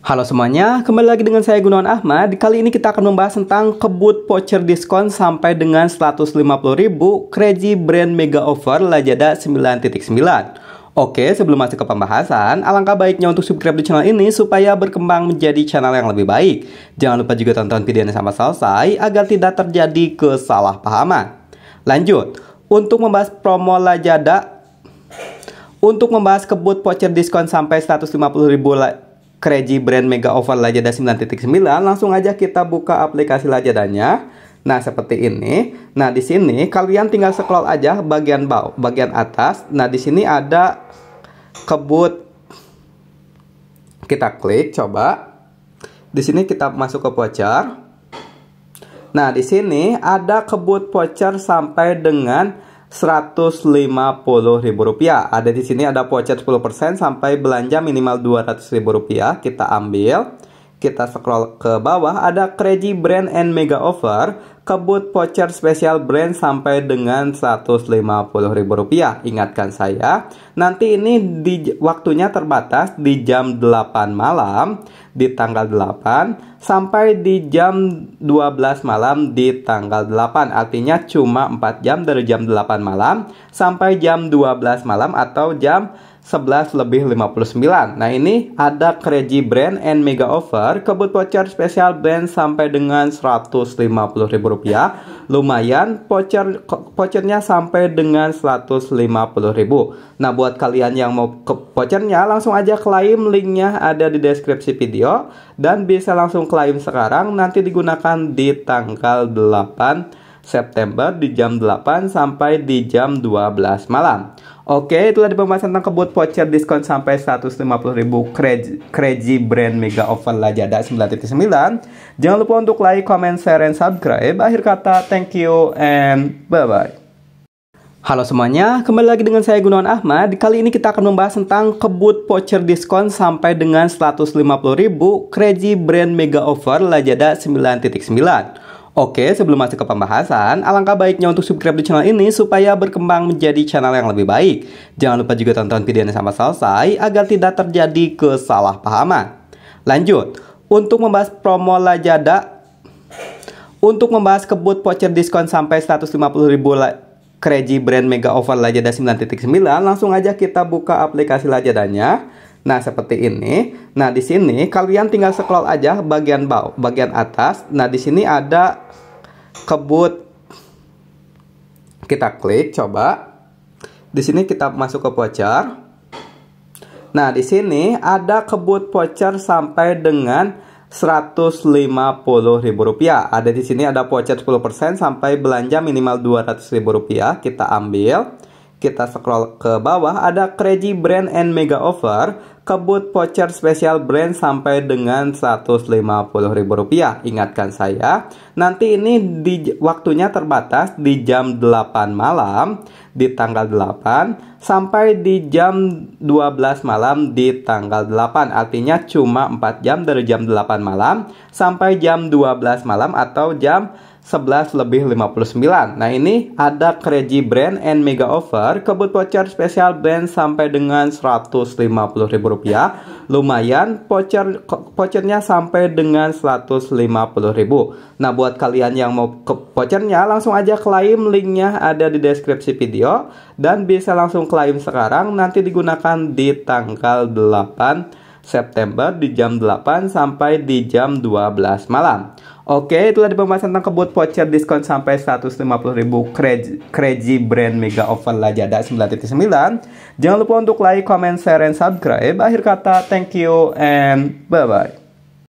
Halo semuanya, kembali lagi dengan saya Gunawan Ahmad. Kali ini kita akan membahas tentang kebut voucher diskon sampai dengan 150.000 Crazy Brand Mega Offer Lazada 9.9. Oke, sebelum masuk ke pembahasan, alangkah baiknya untuk subscribe di channel ini supaya berkembang menjadi channel yang lebih baik. Jangan lupa juga tonton videonya sampai selesai agar tidak terjadi kesalahpahaman. Lanjut, untuk membahas promo Lazada untuk membahas kebut voucher diskon sampai ribu. Crazy Brand Mega Oval Lazada 9.9 langsung aja kita buka aplikasi Lazadanya nah seperti ini nah di sini kalian tinggal scroll aja bagian bawah bagian atas nah di sini ada kebut kita klik coba di sini kita masuk ke voucher nah di sini ada kebut voucher sampai dengan Rp150.000. Ada di sini ada voucher 10% sampai belanja minimal Rp200.000 kita ambil. Kita scroll ke bawah ada Crazy Brand and Mega Offer, kebut voucher spesial brand sampai dengan Rp150.000. Ingatkan saya, nanti ini di waktunya terbatas di jam 8 malam di tanggal 8 sampai di jam 12 malam di tanggal 8. Artinya cuma 4 jam dari jam 8 malam sampai jam 12 malam atau jam 11 lebih 59. Nah ini ada Crazy Brand and Mega Offer kebut voucher spesial brand sampai dengan Rp150.000. Lumayan voucher vouchernya sampai dengan Rp150.000. Nah buat kalian yang mau ke vouchernya langsung aja klaim linknya ada di deskripsi video dan bisa langsung klaim sekarang nanti digunakan di tanggal 8 September di jam 8 sampai di jam 12 malam. Oke, itulah di pembahasan tentang kebut voucher diskon sampai 150.000 crazy, brand Mega Offer Lazada 9.9. Jangan lupa untuk like, comment, share, and subscribe. Akhir kata, thank you and bye-bye. Halo semuanya, kembali lagi dengan saya Gunawan Ahmad. Kali ini kita akan membahas tentang kebut voucher diskon sampai dengan 150.000 Crazy Brand Mega Offer Lajada 9.9. Oke, sebelum masuk ke pembahasan, alangkah baiknya untuk subscribe di channel ini supaya berkembang menjadi channel yang lebih baik. Jangan lupa juga tonton videonya sampai selesai agar tidak terjadi kesalahpahaman. Lanjut, untuk membahas promo Lajada, untuk membahas kebut voucher diskon sampai 150.000 Crazy Brand Mega Offer Lajada 9.9, langsung aja kita buka aplikasi Lajadanya. Nah, seperti ini. Nah, di sini kalian tinggal scroll aja bagian bawah, bagian atas. Nah, di sini ada kebut. Kita klik coba. Di sini kita masuk ke voucher. Nah, di sini ada kebut voucher sampai dengan Rp150.000. Ada di sini ada voucher 10% sampai belanja minimal Rp200.000. Kita ambil. Kita scroll ke bawah ada Crazy Brand and Mega Offer, kebut voucher spesial brand sampai dengan Rp150.000. Ingatkan saya, nanti ini di waktunya terbatas di jam 8 malam di tanggal 8 sampai di jam 12 malam di tanggal 8. Artinya cuma 4 jam dari jam 8 malam sampai jam 12 malam atau jam 11 lebih 59. Nah ini ada Crazy Brand and Mega Offer kebut voucher spesial brand sampai dengan rp rupiah. Lumayan voucher vouchernya sampai dengan Rp150.000. Nah buat kalian yang mau ke vouchernya langsung aja klaim linknya ada di deskripsi video dan bisa langsung klaim sekarang nanti digunakan di tanggal 8 September di jam 8 sampai di jam 12 malam. Oke, itulah di pembahasan tentang kebut voucher diskon sampai 150.000 crazy, crazy brand mega offer Lajada 9.9. Jangan lupa untuk like, comment, share, and subscribe. Akhir kata, thank you and bye-bye.